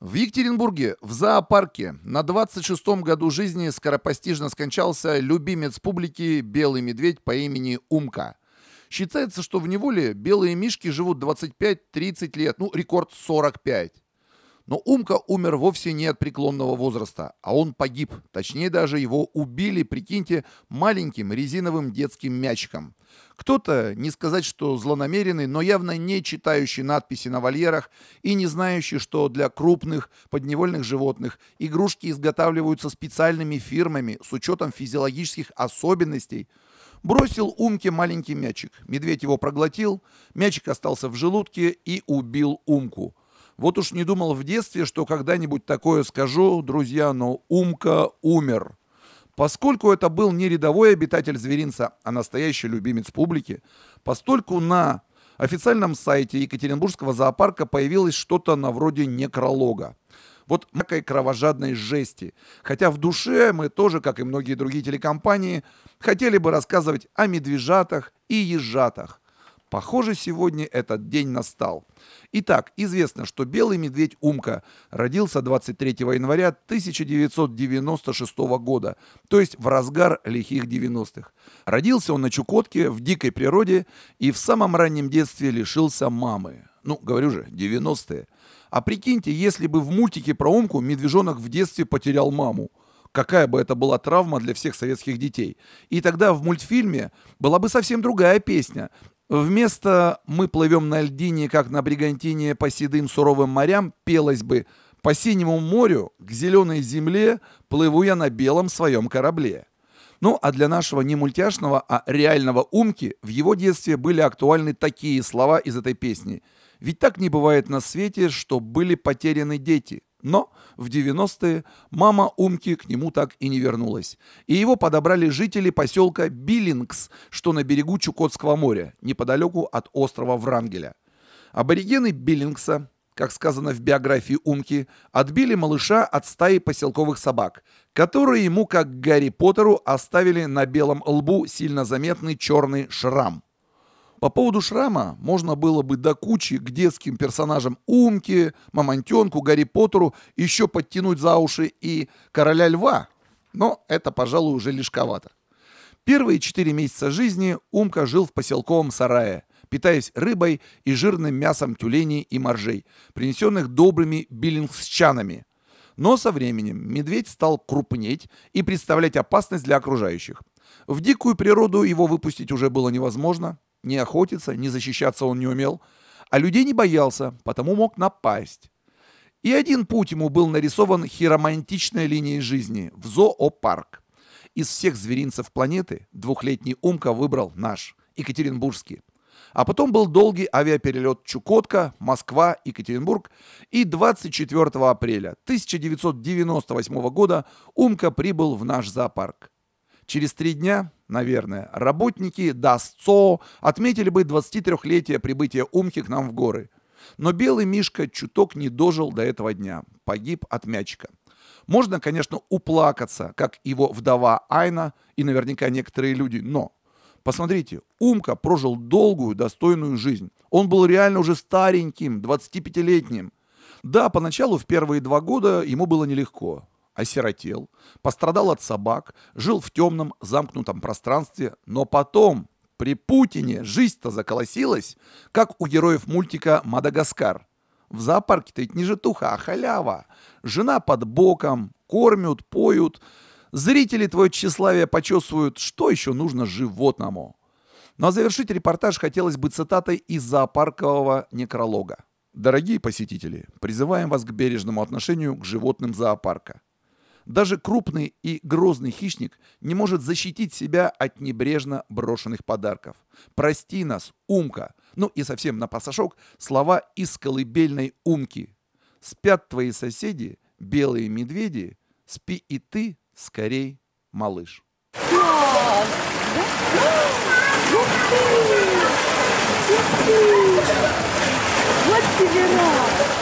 В Екатеринбурге, в зоопарке, на 26-м году жизни скоропостижно скончался любимец публики белый медведь по имени Умка. Считается, что в неволе белые мишки живут 25-30 лет, ну рекорд 45. Но Умка умер вовсе не от преклонного возраста, а он погиб. Точнее даже его убили, прикиньте, маленьким резиновым детским мячиком. Кто-то, не сказать, что злонамеренный, но явно не читающий надписи на вольерах и не знающий, что для крупных подневольных животных игрушки изготавливаются специальными фирмами с учетом физиологических особенностей, бросил Умке маленький мячик. Медведь его проглотил, мячик остался в желудке и убил Умку – вот уж не думал в детстве, что когда-нибудь такое скажу, друзья, но Умка умер. Поскольку это был не рядовой обитатель зверинца, а настоящий любимец публики, постольку на официальном сайте Екатеринбургского зоопарка появилось что-то на вроде некролога. Вот макой кровожадной жести. Хотя в душе мы тоже, как и многие другие телекомпании, хотели бы рассказывать о медвежатах и ежатах – Похоже, сегодня этот день настал. Итак, известно, что белый медведь Умка родился 23 января 1996 года, то есть в разгар лихих 90-х. Родился он на Чукотке, в дикой природе, и в самом раннем детстве лишился мамы. Ну, говорю же, 90-е. А прикиньте, если бы в мультике про Умку медвежонок в детстве потерял маму какая бы это была травма для всех советских детей. И тогда в мультфильме была бы совсем другая песня. Вместо «Мы плывем на льдине, как на бригантине по седым суровым морям» пелось бы «По синему морю, к зеленой земле, плыву я на белом своем корабле». Ну, а для нашего не мультяшного, а реального умки в его детстве были актуальны такие слова из этой песни. Ведь так не бывает на свете, что были потеряны дети. Но в 90-е мама Умки к нему так и не вернулась. И его подобрали жители поселка Биллингс, что на берегу Чукотского моря, неподалеку от острова Врангеля. Аборигены Биллингса, как сказано в биографии Умки, отбили малыша от стаи поселковых собак, которые ему, как Гарри Поттеру, оставили на белом лбу сильно заметный черный шрам – по поводу шрама можно было бы до кучи к детским персонажам Умки, Мамонтенку, Гарри Поттеру еще подтянуть за уши и Короля Льва, но это, пожалуй, уже лишковато. Первые четыре месяца жизни Умка жил в поселковом сарае, питаясь рыбой и жирным мясом тюленей и моржей, принесенных добрыми биллингсчанами. Но со временем медведь стал крупнеть и представлять опасность для окружающих. В дикую природу его выпустить уже было невозможно – не охотиться, не защищаться он не умел, а людей не боялся, потому мог напасть. И один путь ему был нарисован хиромантичной линией жизни в зоопарк. Из всех зверинцев планеты двухлетний Умка выбрал наш, Екатеринбургский. А потом был долгий авиаперелет Чукотка, Москва, Екатеринбург. И 24 апреля 1998 года Умка прибыл в наш зоопарк. Через три дня, наверное, работники ДАСЦО отметили бы 23-летие прибытия Умхи к нам в горы. Но белый Мишка чуток не дожил до этого дня. Погиб от мячика. Можно, конечно, уплакаться, как его вдова Айна и наверняка некоторые люди, но Посмотрите, Умка прожил долгую, достойную жизнь. Он был реально уже стареньким, 25-летним. Да, поначалу в первые два года ему было нелегко осиротел, пострадал от собак, жил в темном замкнутом пространстве, но потом, при Путине, жизнь-то заколосилась, как у героев мультика «Мадагаскар». В зоопарке-то ведь не житуха, а халява. Жена под боком, кормят, поют. Зрители твое тщеславие почесывают, что еще нужно животному. Ну а завершить репортаж хотелось бы цитатой из зоопаркового некролога. Дорогие посетители, призываем вас к бережному отношению к животным зоопарка. Даже крупный и грозный хищник не может защитить себя от небрежно брошенных подарков. «Прости нас, Умка!» Ну и совсем на пасашок слова из колыбельной Умки. «Спят твои соседи, белые медведи, спи и ты, скорей, малыш». Вот тебе рад!